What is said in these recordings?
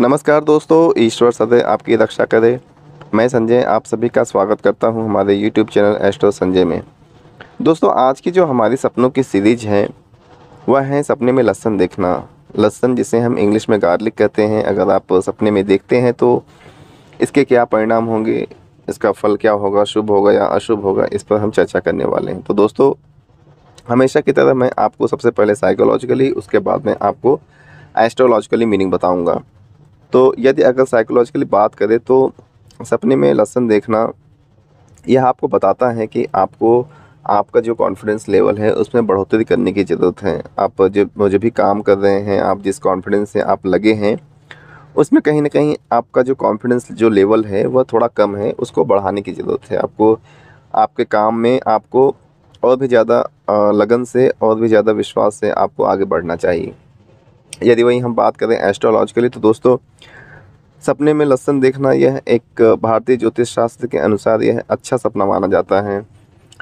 नमस्कार दोस्तों ईश्वर सदे आपकी रक्षा करे मैं संजय आप सभी का स्वागत करता हूं हमारे यूट्यूब चैनल एस्ट्रो संजय में दोस्तों आज की जो हमारी सपनों की सीरीज है वह है सपने में लहसन देखना लहसन जिसे हम इंग्लिश में गार्लिक कहते हैं अगर आप सपने में देखते हैं तो इसके क्या परिणाम होंगे इसका फल क्या होगा शुभ होगा या अशुभ होगा इस पर हम चर्चा करने वाले हैं तो दोस्तों हमेशा की तरह मैं आपको सबसे पहले साइकोलॉजिकली उसके बाद में आपको एस्ट्रोलॉजिकली मीनिंग बताऊंगा तो यदि अगर साइकोलॉजिकली बात करें तो सपने में लसन देखना यह आपको बताता है कि आपको आपका जो कॉन्फिडेंस लेवल है उसमें बढ़ोतरी करने की ज़रूरत है आप जो जो भी काम कर रहे हैं आप जिस कॉन्फिडेंस से आप लगे हैं उसमें कहीं ना कहीं आपका जो कॉन्फिडेंस जो लेवल है वह थोड़ा कम है उसको बढ़ाने की ज़रूरत है आपको आपके काम में आपको और भी ज़्यादा लगन से और भी ज़्यादा विश्वास से आपको आगे बढ़ना चाहिए यदि वही हम बात करें एस्ट्रोलॉजिकली तो दोस्तों सपने में लसन देखना यह एक भारतीय ज्योतिष शास्त्र के अनुसार यह अच्छा सपना माना जाता है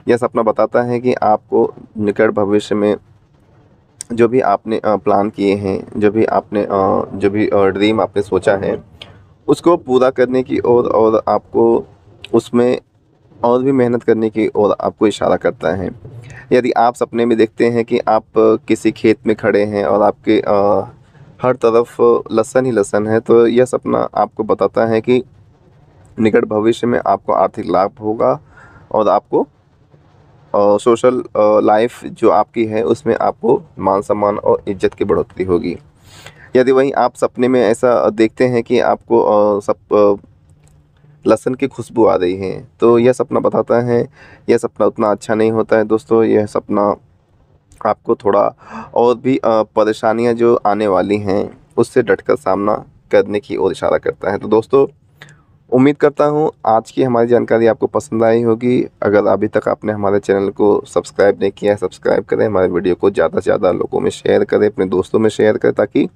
यह सपना बताता है कि आपको निकट भविष्य में जो भी आपने प्लान किए हैं जो भी आपने जो भी ड्रीम आपने सोचा है उसको पूरा करने की ओर और, और आपको उसमें और भी मेहनत करने की ओर आपको इशारा करता है यदि आप सपने में देखते हैं कि आप किसी खेत में खड़े हैं और आपके आ, हर तरफ लसन ही लसन है तो यह सपना आपको बताता है कि निकट भविष्य में आपको आर्थिक लाभ होगा और आपको सोशल लाइफ जो आपकी है उसमें आपको मान सम्मान और इज्जत की बढ़ोतरी होगी यदि वहीं आप सपने में ऐसा देखते हैं कि आपको सब लहसन की खुशबू आ रही है तो यह सपना बताता है यह सपना उतना अच्छा नहीं होता है दोस्तों यह सपना आपको थोड़ा और भी परेशानियां जो आने वाली हैं उससे डटकर सामना करने की ओर इशारा करता है तो दोस्तों उम्मीद करता हूँ आज की हमारी जानकारी आपको पसंद आई होगी अगर अभी तक आपने हमारे चैनल को सब्सक्राइब नहीं किया है सब्सक्राइब करें हमारे वीडियो को ज़्यादा से ज़्यादा लोगों में शेयर करें अपने दोस्तों में शेयर करें ताकि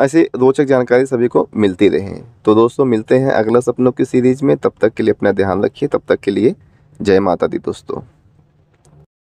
ऐसी रोचक जानकारी सभी को मिलती रहे तो दोस्तों मिलते हैं अगला सपनों की सीरीज में तब तक के लिए अपना ध्यान रखिए तब तक के लिए जय माता दी दोस्तों